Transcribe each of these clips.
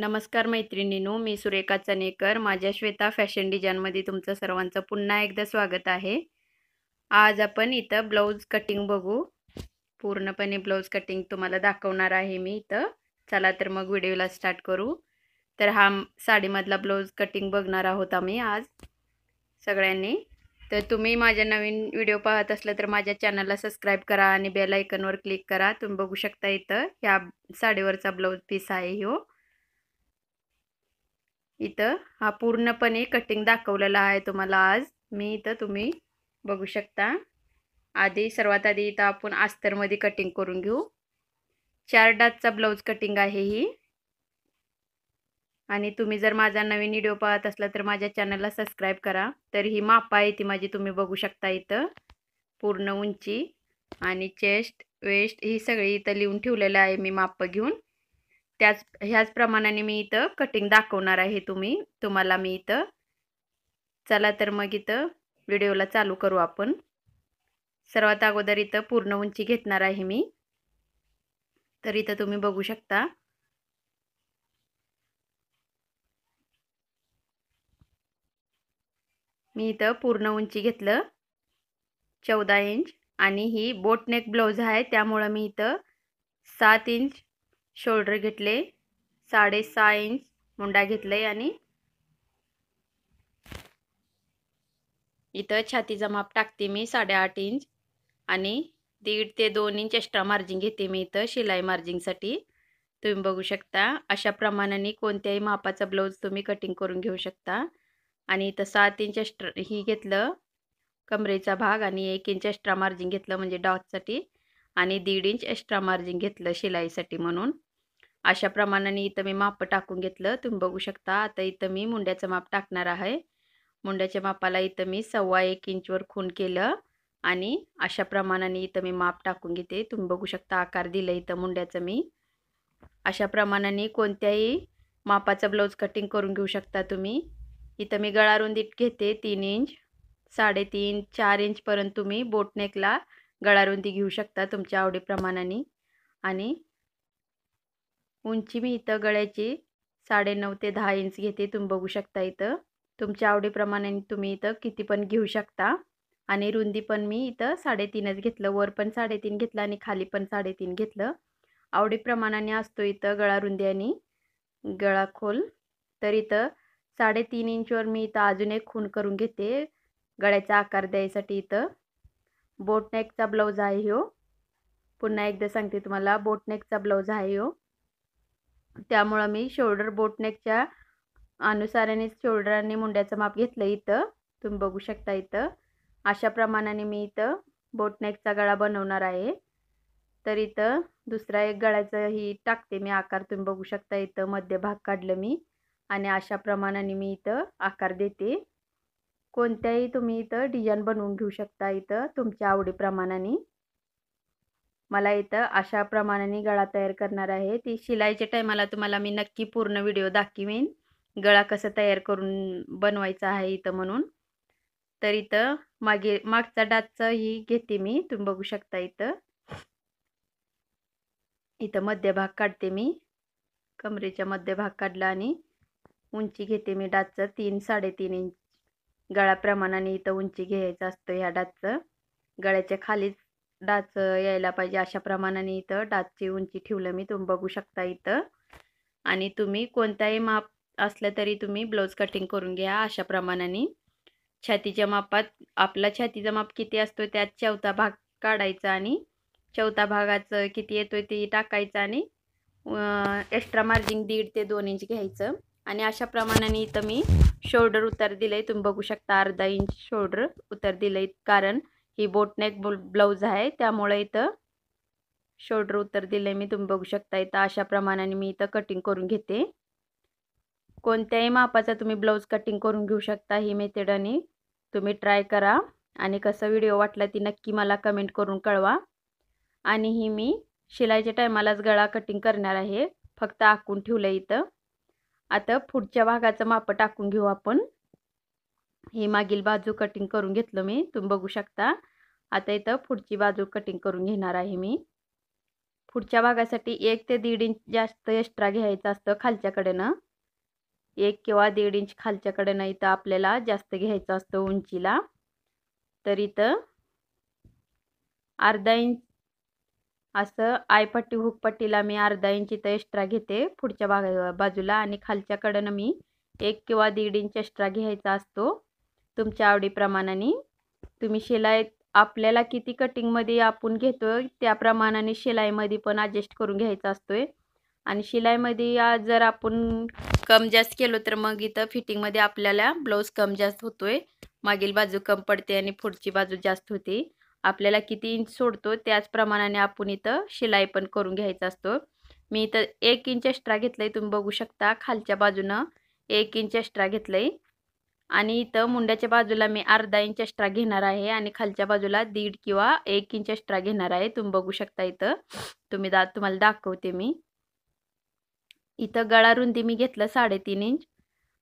नमस्कार मैत्रिणीनो मी सुरेखा चनेकर माझ्या श्वेता फॅशन डिझाईनमध्ये तुमचं सर्वांचं पुन्हा एकदा स्वागत आहे आज आपण इथं ब्लाऊज कटिंग बघू पूर्णपणे ब्लाऊज कटिंग तुम्हाला दाखवणार आहे मी इथं चला तर मग व्हिडिओला स्टार्ट करू तर हा साडीमधला ब्लाऊज कटिंग बघणार आहोत आम्ही आज सगळ्यांनी तर तुम्ही माझ्या नवीन व्हिडिओ पाहत असलं तर माझ्या चॅनलला सबस्क्राईब करा आणि बेल आयकनवर क्लिक करा तुम्ही बघू शकता इथं ह्या साडीवरचा ब्लाऊज पीस आहे हो इथं हा पूर्णपणे कटिंग दाखवलेला आहे तुम्हाला आज मी इथं तुम्ही बघू शकता आधी सर्वात आधी इथं आपण आस्तरमध्ये कटिंग करून घेऊ चार डाचचा ब्लाऊज कटिंग आहे ही आणि तुम्ही जर माझा नवीन व्हिडिओ पाहत असला तर माझ्या चॅनलला सबस्क्राईब करा तर ही माप आहे ती माझी तुम्ही बघू शकता इथं पूर्ण उंची आणि चेस्ट वेस्ट ही सगळी इथं लिहून ठेवलेलं आहे मी माप घेऊन त्याच ह्याच प्रमाणाने मी इथं कटिंग दाखवणार आहे तुम्ही तुम्हाला मी इथं चला तर मग इथं व्हिडिओला चालू करू आपण सर्वात अगोदर इथं पूर्ण उंची घेतणार आहे मी तर इथं तुम्ही बघू शकता मी इथं पूर्ण उंची घेतलं चौदा इंच आणि ही बोटनेक ब्लाऊज आहे त्यामुळं मी इथं सात इंच शोल्डर घेतले साडेसहा इंच मुंडा घेतले आणि इथं छातीचा माप टाकते मी साडेआठ इंच आणि दीड ते दोन इंच एक्स्ट्रा मार्जिन घेते मी इथं शिलाई मार्जिंगसाठी तुम्ही बघू शकता अशा प्रमाणाने कोणत्याही मापाचा ब्लाऊज तुम्ही कटिंग करून घेऊ शकता आणि इथं सात इंच एक्स्ट्रा ही घेतलं कमरेचा भाग आणि एक इंच एक्स्ट्रा मार्जिन घेतलं म्हणजे डॉटसाठी आणि दीड इंच एक्स्ट्रा मार्जिन घेतलं शिलाईसाठी म्हणून अशा प्रमाणाने इथं मी माप टाकून घेतलं तुम्ही बघू शकता आता इथं मी मुंड्याचं माप टाकणार आहे मुंड्याच्या मापाला इथं मी सव्वा एक इंचवर खून केलं आणि अशा प्रमाणाने इथं मी माप टाकून घेते तुम्ही बघू शकता आकार दिला इथं मुंड्याचं मी अशा प्रमाणाने कोणत्याही मापाचं ब्लाऊज कटिंग करून घेऊ शकता तुम्ही इथं मी गळारुंदी घेते तीन इंच साडेतीन चार इंचपर्यंत तुम्ही बोटनेकला गळारुंदी घेऊ शकता तुमच्या आवडीप्रमाणाने आणि उंची मी इथं गळ्याची साडेनऊ ते दहा इंच घेते तुम्ही बघू शकता इथं तुमच्या आवडीप्रमाणे तुम्ही इथं किती पण घेऊ शकता आणि रुंदी पण मी इथं साडेतीनच घेतलं वर पण साडेतीन घेतलं आणि खाली पण साडेतीन घेतलं आवडीप्रमाणाने असतो इथं गळा रुंदी आणि गळा खोल तर इथं साडेतीन इंचवर मी इथं अजून एक खून करून घेते गळ्याचा आकार द्यायसाठी इथं बोटनेकचा ब्लाऊज आहे हो पुन्हा एकदा सांगते तुम्हाला बोटनेकचा ब्लाऊज आहे हो त्यामुळं मी शोल्डर बोटनेकच्या अनुसारानेच आणि मुंड्याचं माप घेतलं इथं तुम्ही बघू शकता इथं अशा प्रमाणाने मी इथं बोटनेकचा गळा बनवणार आहे तर इथं दुसरा एक गळ्याचं ही टाकते मी आकार तुम्ही बघू शकता इथं मध्य भाग काढलं मी आणि अशा प्रमाणाने मी इथं आकार देते कोणत्याही तुम्ही इथं डिझाईन बनवून घेऊ शकता इथं तुमच्या आवडीप्रमाणाने मला इथं अशा प्रमाणाने गळा तयार करणार आहे ती शिलाईच्या टायमाला तुम्हाला मी नक्की पूर्ण व्हिडिओ दाखवीन गळा कसं तयार करून बनवायचा आहे इथं म्हणून तर इथं मागे मागचा डाचचं ही घेते मी तुम्ही बघू शकता इथं इथं मध्यभाग काढते मी कमरेचा मध्यभाग काढला आणि उंची घेते मी डाचचं तीन साडेतीन इंच गळाप्रमाणाने इथं उंची घ्यायचं असतं ह्या डाचचं गळ्याच्या खालीच डाच यायला पाहिजे अशा प्रमाणाने इथं डाचची उंची ठेवलं मी तुम्ही बघू शकता इथं आणि तुम्ही कोणताही माप असलं तरी तुम्ही ब्लाऊज कटिंग करून घ्या अशा प्रमाणाने छातीच्या मापात आपला छातीचा माप किती असतो त्यात चौथा भाग काढायचा आणि चौथा भागाचं किती येतोय ते टाकायचं आणि एक्स्ट्रा मार्जिंग दीड ते दोन इंच घ्यायचं आणि अशा प्रमाणाने इथं मी शोल्डर उतर दिलंय तुम्ही बघू शकता अर्धा इंच शोल्डर उतर दिलंय कारण ही बोटनेक ब्लाउज आहे त्यामुळे इथं शोल्डर उत्तर दिले मी तुम्ही बघू शकता इथं अशा प्रमाणाने मी इथं कटिंग करून घेते कोणत्याही मापाचा तुम्ही ब्लाउज कटिंग करून घेऊ शकता ही मेथडने तुम्ही ट्राय करा आणि कसा व्हिडिओ वाटला ती नक्की मला कमेंट करून कळवा आणि ही मी शिलाईच्या टायमालाच गळा कटिंग करणार आहे फक्त आखून ठेवलं इथं आता पुढच्या भागाचं माप टाकून घेऊ आपण ही मागील बाजू कटिंग करून घेतलं मी तुम्ही बघू शकता आता इथं पुढची बाजू कटिंग करून घेणार आहे मी पुढच्या भागासाठी एक ते दीड इंच जास्त एक्स्ट्रा घ्यायचं असतं खालच्याकडेनं एक किंवा दीड इंच खालच्याकडेनं इथं आपल्याला जास्त घ्यायचं असतं उंचीला तर इथं अर्धा इंच असं आयपट्टी हुकपट्टीला मी अर्धा इंच इथं एक्स्ट्रा घेते पुढच्या भागा बाजूला आणि खालच्याकडनं मी एक किंवा दीड इंच एक्स्ट्रा घ्यायचा असतो तुमच्या आवडीप्रमाणाने तुम्ही शिलाई आपल्याला किती कटिंगमध्ये आपण घेतो त्याप्रमाणाने शिलाईमध्ये पण ॲडजस्ट करून घ्यायचा आहे आणि शिलाईमध्ये जर आपण कम जास्त केलो तर मग इथं फिटिंगमध्ये आपल्याला ब्लाऊज कम जास्त होतोय मागील बाजू कम पडते आणि पुढची बाजू जास्त होते आपल्याला किती इंच सोडतो त्याचप्रमाणाने आपण इथं शिलाई पण करून घ्यायचं असतो मी इथं एक इंच एक्स्ट्रा घेतलं आहे तुम्ही बघू शकता खालच्या बाजूनं एक इंच एक्स्ट्रा घेतलं आहे आणि इथं मुंड्याच्या बाजूला मी अर्धा इंच एक्स्ट्रा घेणार आहे आणि खालच्या बाजूला दीड किंवा एक इंच एक्स्ट्रा घेणार आहे तुम्ही बघू शकता इथं तुम्ही दा तुम्हाला दाखवते मी इथं गळा रुंदी मी घेतलं साडेतीन इंच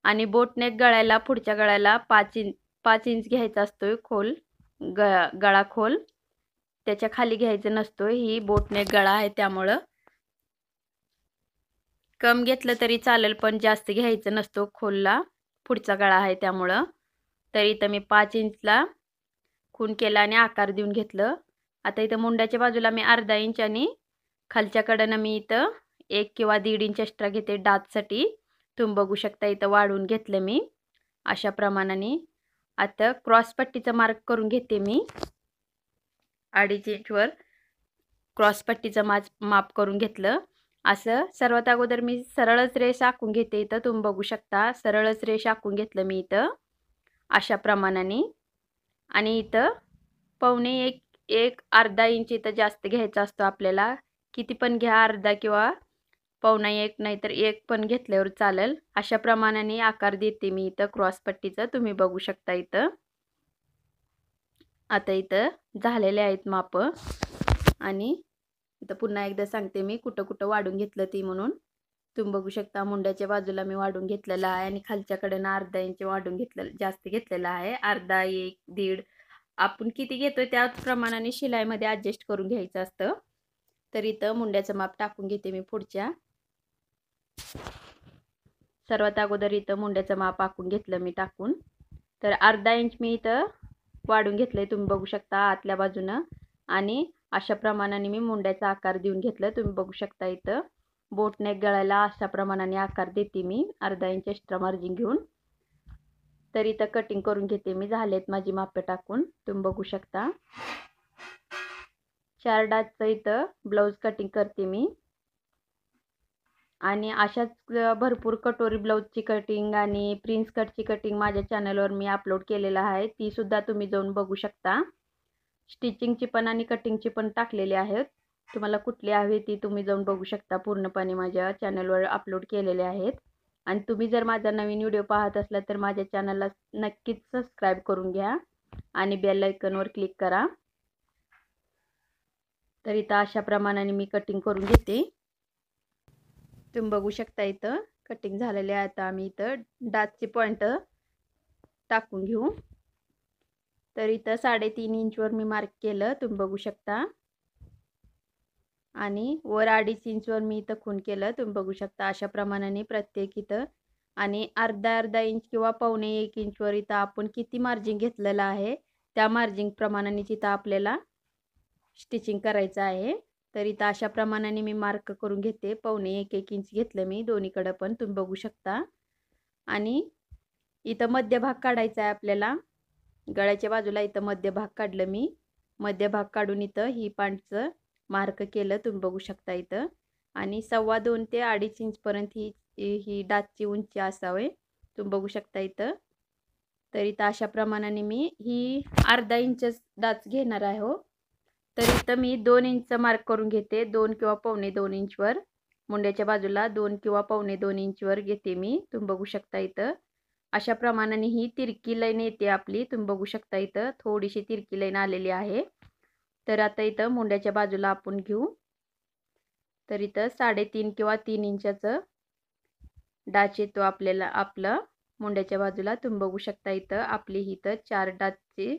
आणि बोटनेक गळ्याला पुढच्या गळ्याला पाच इंच पाच इंच घ्यायचा असतोय खोल ग गळा खोल त्याच्या खाली घ्यायचं नसतोय ही बोटनेक गळा आहे त्यामुळं कम घेतलं तरी चालेल पण जास्त घ्यायचं नसतो खोलला पुढचा गळा आहे त्यामुळं तर इथं मी पाच इंचला खून केला आणि आकार देऊन घेतलं आता इथं मुंड्याच्या बाजूला मी अर्धा इंच आणि खालच्याकडनं मी इथं एक किंवा दीड इंच एक्स्ट्रा घेते डातसाठी तुम्ही बघू शकता इथं वाढून घेतलं मी अशा प्रमाणाने आता क्रॉसपट्टीचा मार्क करून घेते मी अडीच इंचवर क्रॉसपट्टीचं माज माप करून घेतलं असं सर्वात अगोदर मी सरळच रेष आखून घेते इथं तुम्ही बघू शकता सरळच रेष आखून घेतलं मी इथं अशा प्रमाणाने आणि इथं पावणे एक एक अर्धा इंच इथं जास्त घ्यायचा असतो आपल्याला किती पण घ्या अर्धा किंवा पावणा एक नाहीतर एक पण घेतल्यावर चालेल अशा प्रमाणाने आकार देते मी इथं क्रॉसपट्टीचं तुम्ही बघू शकता इथं आता इथं झालेले आहेत माप आणि इथं पुन्हा एकदा सांगते मी कुठं कुठं वाढून घेतलं ती म्हणून तुम्ही बघू शकता मुंड्याच्या बाजूला मी वाढून घेतलेला आहे आणि खालच्याकडे ना अर्धा इंच वाढून घेतलेलं जास्त घेतलेला आहे अर्धा एक दीड आपण किती घेतो त्या प्रमाणाने शिलाईमध्ये ॲडजस्ट करून घ्यायचं असतं तर इथं मुंड्याचं माप टाकून घेते मी पुढच्या सर्वात अगोदर इथं मुंड्याचं माप आखून घेतलं मी टाकून तर अर्धा इंच मी इथं वाढून घेतलं तुम्ही बघू शकता आतल्या बाजूनं आणि अशा प्रमाणाने मी मुंड्याचा आकार देऊन घेतला तुम्ही बघू शकता इथं बोटनेक गळ्याला अशा प्रमाणाने आकार देते मी अर्धा इंच एक्स्ट्रा मार्जिन घेऊन तर इथं कटिंग करून घेते मी झालेत माझी मापे टाकून तुम्ही बघू शकता चार डाचचं इथं ब्लाऊज कटिंग करते मी आणि अशाच भरपूर कटोरी ब्लाऊजची कटिंग आणि प्रिन्स कटची कटिंग माझ्या चॅनलवर मी अपलोड केलेलं आहे ती सुद्धा तुम्ही जाऊन बघू शकता स्टिचिंगची पण आणि कटिंगची पण टाकलेली आहेत तुम्हाला कुठली हवी ती तुम्ही जाऊन बघू शकता पूर्णपणे माझ्या चॅनलवर अपलोड केलेले आहेत आणि तुम्ही जर माझा नवीन व्हिडिओ पाहत असला तर माझ्या चॅनलला नक्कीच सबस्क्राईब करून घ्या आणि बेल आयकनवर क्लिक करा तर इथं अशा प्रमाणाने मी कटिंग करून घेते तुम्ही बघू शकता इथं कटिंग झालेले आहे आता आम्ही इथं डाचचे पॉइंट टाकून घेऊ तर इथं साडेतीन इंचवर मी मार्क केलं तुम्ही बघू शकता आणि वर अडीच इंचवर मी इथं खून केलं तुम्ही बघू शकता अशा प्रमाणाने प्रत्येक इथं आणि अर्धा अर्धा इंच किंवा पावणे एक इंचवर इथं आपण किती मार्जिन घेतलेलं आहे त्या मार्जिन प्रमाणाने तिथं आपल्याला स्टिचिंग करायचं आहे तर इथं अशा प्रमाणाने मी मार्क करून घेते पावणे एक एक इंच घेतलं मी दोन्हीकडं पण तुम्ही बघू शकता आणि इथं मध्यभाग काढायचा आहे आपल्याला गळ्याच्या बाजूला इथं मध्यभाग काढलं मी मध्यभाग काढून इथं ही पांटचं मार्क केलं तुम्ही बघू शकता इथं आणि सव्वा दोन ते अडीच इंचपर्यंत ही ही डाचची उंची असावे तुम्ही बघू शकता इथं तर इथं अशा प्रमाणाने मी ही अर्धा इंच डाच घेणार आहे हो तर इथं मी दोन इंच मार्क करून घेते दोन किंवा पावणे दोन इंचवर मुंड्याच्या बाजूला दोन किंवा पावणे दोन इंचवर घेते मी तुम्ही बघू शकता इथं अशा प्रमाणाने ही तिरकी लाईन येते आपली तुम्ही बघू शकता इथं थोडीशी तिरकी लाईन आलेली आहे तर आता इथं मुंड्याच्या बाजूला आपण घेऊ तर इथं साडेतीन किंवा तीन इंचाचं डाच येतो आपल्याला आपलं मुंड्याच्या बाजूला तुम्ही बघू शकता इथं आपली इथं चार डाचची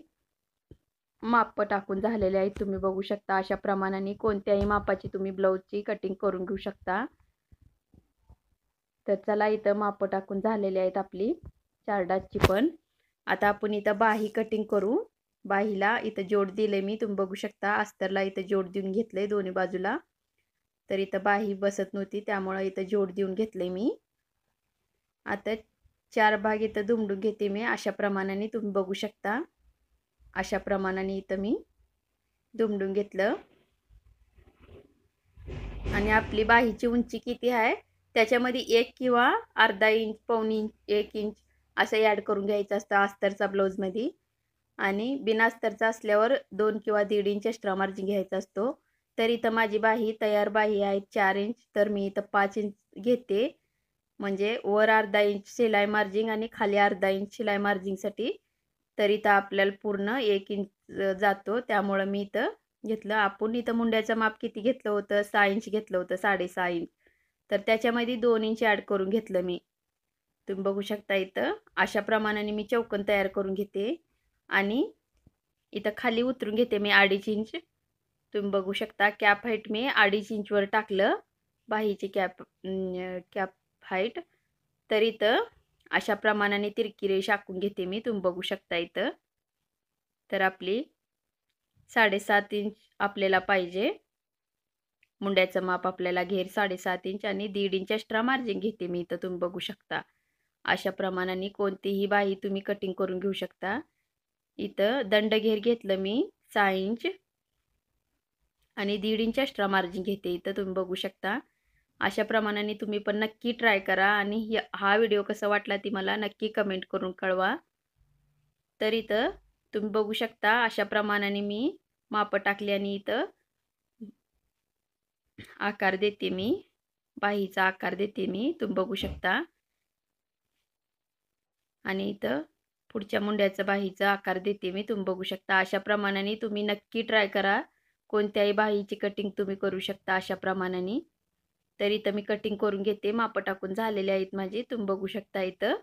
माप टाकून झालेले आहेत तुम्ही बघू शकता अशा प्रमाणाने कोणत्याही मापाची तुम्ही ब्लाऊजची कटिंग करून घेऊ शकता तर चला इथं माप टाकून झालेली आहेत आपली चारडाची पण आता आपण इथं बाही कटिंग करू बाहीला इथं जोड दिले मी तुम्ही बघू शकता अस्तरला इथं जोड देऊन घेतले दोन्ही बाजूला तर इथं बाही बसत नव्हती त्यामुळं इथं जोड देऊन घेतले मी आता चार भाग इथं दुमडून घेते मी अशा प्रमाणाने तुम्ही बघू शकता अशा प्रमाणाने इथं मी दुमडून घेतलं आणि आपली बाहीची उंची किती आहे त्याच्यामध्ये एक किंवा अर्धा इंच पाऊन इंच एक इंच असं ॲड करून घ्यायचं असतं अस्तरचा ब्लाऊजमध्ये आणि बिना अस्तरचा असल्यावर दोन किंवा दीड इंच एक्स्ट्रा मार्जिन घ्यायचा असतो तर इथं माझी बाही तयार बाही आहे चार इंच तर मी इथं पाच इंच घेते म्हणजे वर अर्धा इंच शिलाई मार्जिंग आणि खाली अर्धा इंच शिलाई मार्जिंगसाठी तर इथं आपल्याला पूर्ण एक इंच जातो त्यामुळं मी इथं घेतलं आपण इथं मुंड्याचं माप किती घेतलं होतं सहा इंच घेतलं होतं साडेसहा इंच तर त्याच्यामध्ये दोन इंच ॲड करून घेतलं मी तुम्ही बघू शकता इथं अशा प्रमाणाने मी चौकन तयार करून घेते आणि इथं खाली उतरून घेते मी अडीच इंच तुम्ही बघू शकता कॅप हाईट मी अडीच इंचवर टाकलं बाहीची कॅप कॅप हाईट तर इथं अशा प्रमाणाने तिरकी रेष आखून घेते मी तुम्ही बघू शकता इथं तर आपली साडेसात इंच आपल्याला पाहिजे मुंड्याचं माप आपल्याला घेर साडेसात इंच आणि दीड इंच एक्स्ट्रा मार्जिन घेते मी इथं तुम्ही बघू शकता अशा प्रमाणाने कोणतीही बाही तुम्ही कटिंग करून घेऊ शकता इथं दंडघेर घेतलं मी सहा इंच आणि दीड इंच एक्स्ट्रा मार्जिन घेते इथं तुम्ही बघू शकता अशा प्रमाणाने तुम्ही पण नक्की ट्राय करा आणि हा व्हिडिओ कसा वाटला ती मला नक्की कमेंट करून कळवा तर इथं तुम्ही बघू शकता अशा प्रमाणाने मी मापं टाकली आणि इथं आकार देते मी बाहीचा आकार देते मी तुम्ही बघू शकता आणि इथं पुढच्या मुंड्याचा बाहीचा आकार देते मी तुम्ही बघू शकता अशा प्रमाणाने तुम्ही नक्की ट्राय करा कोणत्याही बाहीची कटिंग तुम्ही करू शकता अशा प्रमाणाने तर इथं मी कटिंग करून घेते माप टाकून झालेले आहेत माझे तुम्ही बघू शकता इथं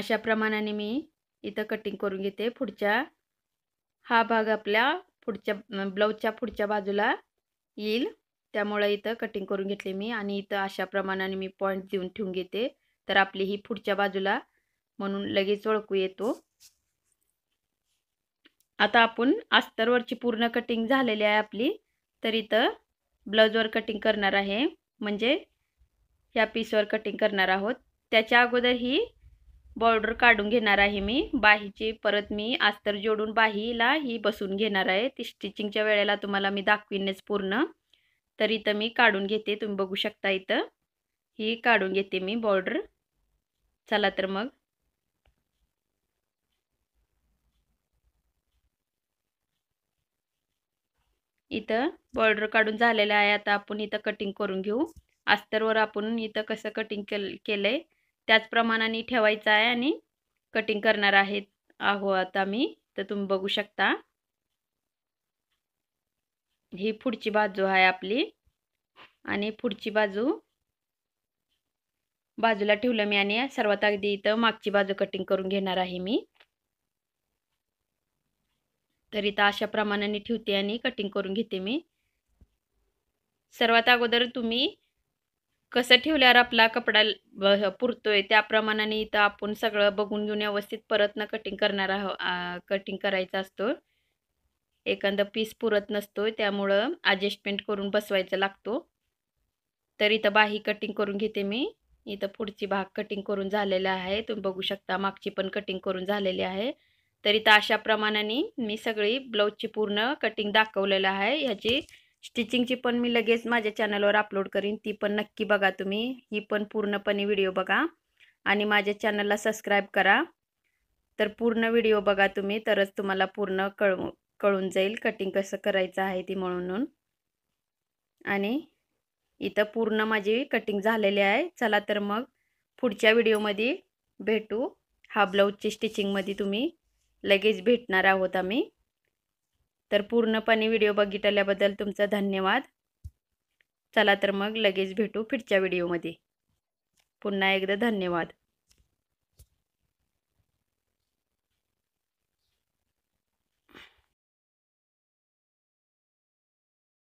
अशा प्रमाणाने मी इथं कटिंग करून घेते पुढच्या हा भाग आपल्या पुढच्या ब्लाऊजच्या पुढच्या बाजूला येईल त्यामुळे इथं कटिंग करून घेतले मी आणि इथं अशा प्रमाणाने मी पॉईंट देऊन ठेवून घेते तर आपली ही पुढच्या बाजूला म्हणून लगेच ओळखू येतो आता आपण अस्तरवरची पूर्ण कटिंग झालेली आहे आपली तर इथं ब्लाऊजवर कटिंग करणार आहे म्हणजे ह्या पीसवर कटिंग करणार आहोत त्याच्या अगोदर ही बॉर्डर काढून घेणार आहे मी बाहीची परत मी आस्तर जोडून बाहीला ही बसून घेणार आहे ती स्टिचिंगच्या वेळेला तुम्हाला मी दाखवीनच पूर्ण तर इथं मी काढून घेते तुम्ही बघू शकता इथं ही काढून घेते मी बॉर्डर चला तर मग इथं बॉर्डर काढून झालेलं आहे आता आपण इथं कटिंग करून घेऊ अस्तरवर आपण इथं कसं कटिंग केल केलं त्याच प्रमाणाने ठेवायचा आहे आणि कटिंग करणार आहेत आहो आता मी तर तुम्ही बघू शकता ही पुढची बाजू आहे आपली आणि पुढची बाजू बाजूला ठेवलं मी आणि सर्वात अगदी इथं मागची बाजू कटिंग करून घेणार आहे मी तर इथं अशा प्रमाणाने ठेवते आणि कटिंग करून घेते मी सर्वात अगोदर तुम्ही कसं ठेवल्यावर आपला कपडा पुरतोय त्याप्रमाणाने इथं आपण सगळं बघून घेऊन व्यवस्थित परतनं कटिंग करणार आहो कटिंग करायचं असतो एखादा पीस पुरत नसतो त्यामुळं ॲडजस्टमेंट करून बसवायचं लागतो तर इथं बाही कटिंग करून घेते मी इथं पुढची भाग कटिंग करून झालेला आहे तुम्ही बघू शकता मागची पण कटिंग करून झालेली आहे तर इथं अशा प्रमाणाने मी सगळी ब्लाऊजची पूर्ण कटिंग दाखवलेलं आहे ह्याची स्टिचिंगची पण मी लगेच माझ्या चॅनलवर अपलोड करीन ती पण नक्की बघा तुम्ही ही पण पूर्णपणे व्हिडिओ बघा आणि माझ्या चॅनलला सबस्क्राईब करा तर पूर्ण व्हिडिओ बघा तुम्ही तरच तुम्हाला पूर्ण कळू कळून जाईल कटिंग कसं करायचं आहे ती म्हणून आणि इथं पूर्ण माझी कटिंग झालेली आहे चला तर मग पुढच्या व्हिडिओमध्ये भेटू हा ब्लाऊजची स्टिचिंगमध्ये तुम्ही लगेच भेटणार आहोत आम्ही तर पूर्णपणे व्हिडिओ बघितल्याबद्दल तुमचा धन्यवाद चला तर मग लगेच भेटू पुढच्या व्हिडिओमध्ये पुन्हा एकदा धन्यवाद